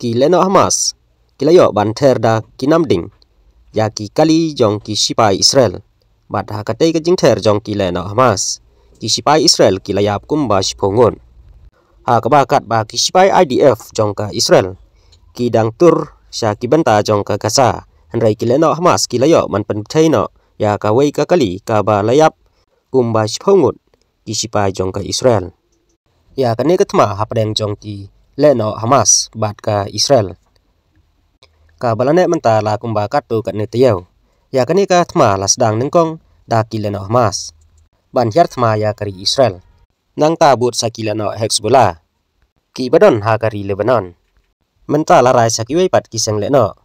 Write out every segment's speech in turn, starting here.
ki leno Hamas, kilayo banter da kinamding, ya ki kali jong ki sipai Israel. Bat ha katei ka jingter jong ki leno Hamas, ki sipai Israel kilayap kumba sipongon. Ha kabakat ba ki sipai IDF jong ka Israel, ki dang tur sya ki banta jong ka Gaza, hanrai ki leno Hamas kilayo man pentay no, ya ka wei ka kali ka ba layap kumba sipongon, ki sipai jong ka Israel. Ya kane ketma hapadeng jong ki Israel. leno Hamas bat ka Israel ka balane menta la kumba katu kat ne tiyau ya kani ka thma la sedang nengkong da kileno Hamas ban hiar thma ya kari Israel nang ta but sakileno Hezbollah ki badon ha kari Lebanon menta la rai sakiwei pat kiseng leno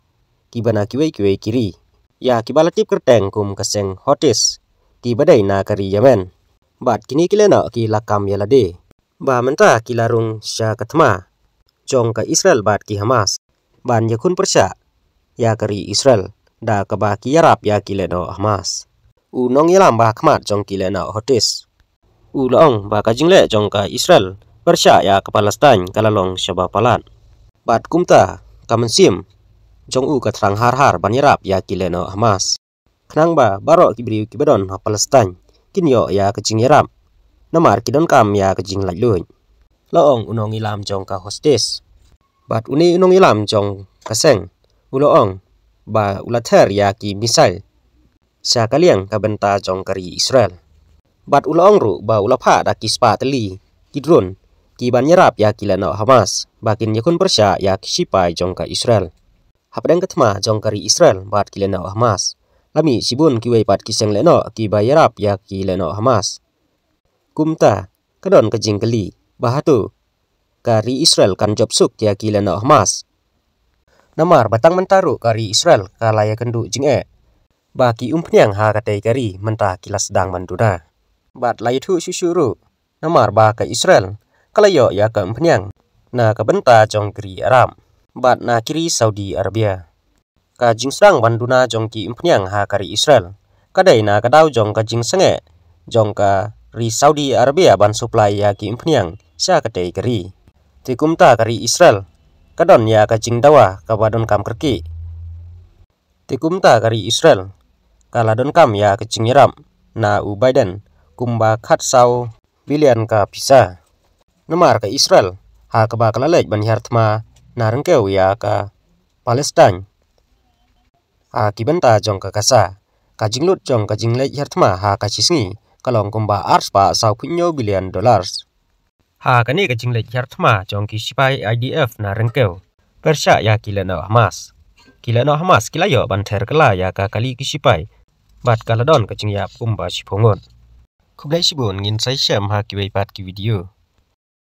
ki bana kiwei kiwei kiri ya ki balatip kerteng kum kaseng hotis ki badai na kari Yemen bat kini kileno ki lakam yalade ba menta kilarung sya katma jong ka Israel bat ki Hamas. Ban yakun persya, ya kari Israel, da kaba ki Arab ya ki leno Hamas. U nong yalam ba khmat jong ki leno Hotis. U loong ba ka jingle jong ka Israel, persya ya ka Palestine long syaba palat. Bat kumta, kaman sim, jong u ka terang har-har ban Arab ya ki leno Hamas. Kenang ba barok kibriu kibadon ha Palestine, kin yo ya ka jing Arab. Namar kidon kam ya ka jing lajluin. Like loong unong ilam jong ka hostes bat uni unong ilam jong kaseng uloong ba ulater yaki misal sa kaliang kabenta jong kari Israel bat uloong ru ba ulapa ki spa teli kidrun ki ban nyerap ya Hamas bakin yakun persya ya kisipai jong ka Israel Hapadeng ketma jong kari Israel bat kilano Hamas lami sibun kiwei pat kiseng leno ki bayarap ya ki leno Hamas kumta kadon kejing keli Bahatu Kari Israel kan job suk ya gila no mas. Namar batang mentaru kari Israel kalaya kendu jing e. Bagi umpnyang ha katai kari menta kila sedang mandura. Bat layu susuru. Namar ba ke Israel kalayo ya ke umpnyang. Na kebenta jong kiri Aram. Bat na kiri Saudi Arabia. Kajing serang manduna jong ki umpnyang ha kari Israel. Kadai na kadau jong kajing senge. Jong ka ri Saudi Arabia ban supply ya ki umpnyang sa kadai keri tikumta kari Israel kadon ya kajing dawa kapadon kam kerki tikumta kari Israel don kam ya kajing iram na u Biden kumba khat sau bilian ka bisa Nomar ka Israel ha kaba kalalej ban hartma narengkeu ya ka Palestine ha kibenta jong ka kasa kajing lut jong kajing lej hartma ha kachisingi kalong kumba arspa sau punyo bilian dollars ha kani ka jingle yar thma ki sipai idf na rengkeu persa ya kila na hamas kila na hamas kila yo ban ther kala ya ka kali ki sipai bat kala don ka jing yap kumba si phongon sibun ngin sai sham ha ki wei ki video